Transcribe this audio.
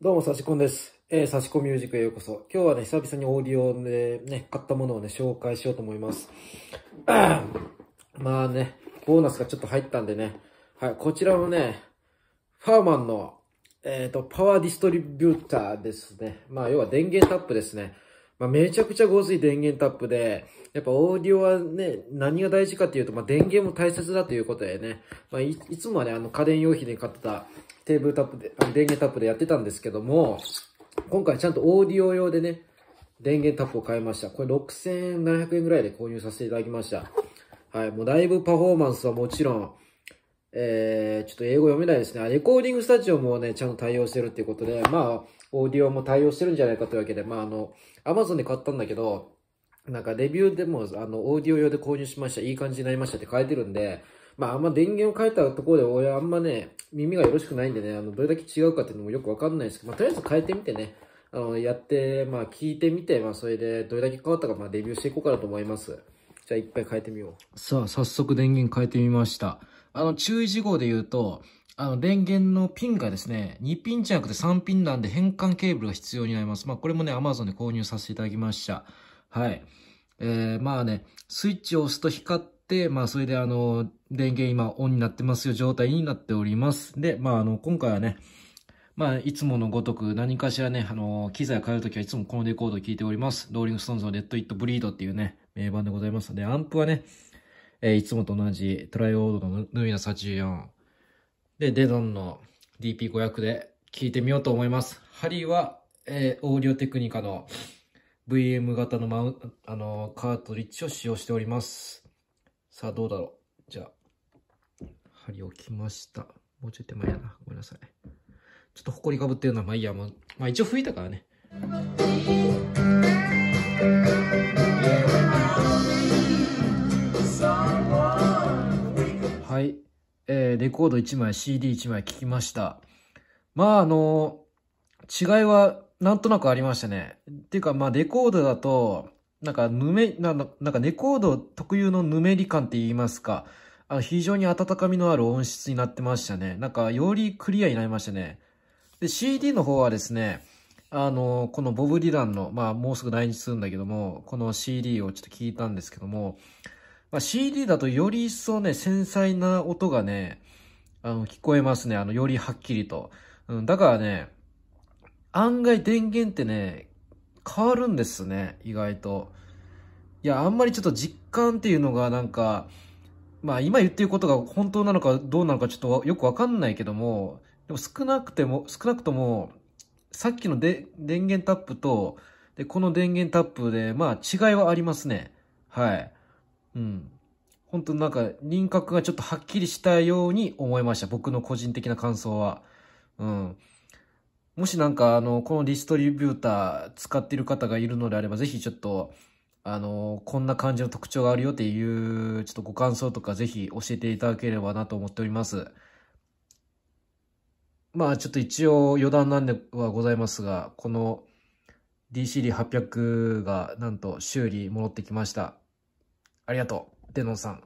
どうも、サしコンです。えー、差し込ミュージックへようこそ。今日はね、久々にオーディオでね、買ったものをね、紹介しようと思います。まあね、ボーナスがちょっと入ったんでね、はい、こちらのね、ファーマンの、えっ、ー、と、パワーディストリビューターですね。まあ、要は電源タップですね。まあ、めちゃくちゃごつい電源タップで、やっぱオーディオはね、何が大事かっていうと、まあ、電源も大切だということでね、まあい、いつもはね、あの、家電用品で買ってた、テーブルタップで、電源タップでやってたんですけども、今回ちゃんとオーディオ用でね、電源タップを買いました。これ6700円ぐらいで購入させていただきました。はい、もうだいぶパフォーマンスはもちろん、えー、ちょっと英語読めないですね。レコーディングスタジオもね、ちゃんと対応してるっていうことで、まあ、オーディオも対応してるんじゃないかというわけで、まああの、アマゾンで買ったんだけど、なんかレビューでも、あの、オーディオ用で購入しました。いい感じになりましたって書いてるんで、まああんま電源を変えたところで俺あんまね、耳がよろしくないんでね、あの、どれだけ違うかっていうのもよくわかんないですけど、まあとりあえず変えてみてね、あの、やって、まあ聞いてみて、まあそれでどれだけ変わったか、まあデビューしていこうかなと思います。じゃあいっぱい変えてみよう。さあ、早速電源変えてみました。あの、注意事項で言うと、あの、電源のピンがですね、2ピンじゃなくて3ピンなんで変換ケーブルが必要になります。まあ、これもね、アマゾンで購入させていただきました。はい。えー、まあね、スイッチを押すと光っ、まあ、それであの、電源今オンになってますよ状態になっております。で、まあ、あの、今回はね、まあ、いつものごとく何かしらね、あの、機材を変えるときはいつもこのレコードを聴いております。ローリングストーンズのレッド・イット・ブリードっていうね、名盤でございますので、アンプはね、えー、いつもと同じトライオードのヌイナ84。で、デドンの DP500 で聴いてみようと思います。針は、えー、オーディオテクニカの VM 型のマウあのー、カートリッジを使用しております。さあ、どうだろう。じゃあ、針置きました。もうちょい手前やな。ごめんなさい。ちょっとりかぶってるはまあいいや。まあ、まあ、一応拭いたからね。はい。えー、レコード1枚、CD1 枚聞きました。まあ、あの、違いはなんとなくありましたね。っていうか、まあ、レコードだと、なんか、ぬめ、なんか、レコード特有のぬめり感って言いますか、あの、非常に温かみのある音質になってましたね。なんか、よりクリアになりましたね。で、CD の方はですね、あの、このボブ・ディランの、まあ、もうすぐ来日するんだけども、この CD をちょっと聞いたんですけども、まあ、CD だとより一層ね、繊細な音がね、あの、聞こえますね。あの、よりはっきりと。うん、だからね、案外電源ってね、変わるんですね、意外と。いや、あんまりちょっと実感っていうのがなんか、まあ今言ってることが本当なのかどうなのかちょっとよくわかんないけども、でも少なくても、少なくとも、さっきので電源タップと、で、この電源タップで、まあ違いはありますね。はい。うん。本当なんか輪郭がちょっとはっきりしたように思いました。僕の個人的な感想は。うん。もしなんか、あの、このディストリビューター使ってる方がいるのであれば、ぜひちょっと、あの、こんな感じの特徴があるよっていう、ちょっとご感想とかぜひ教えていただければなと思っております。まあちょっと一応余談なんではございますが、この DCD800 がなんと修理戻ってきました。ありがとう、デノンさん。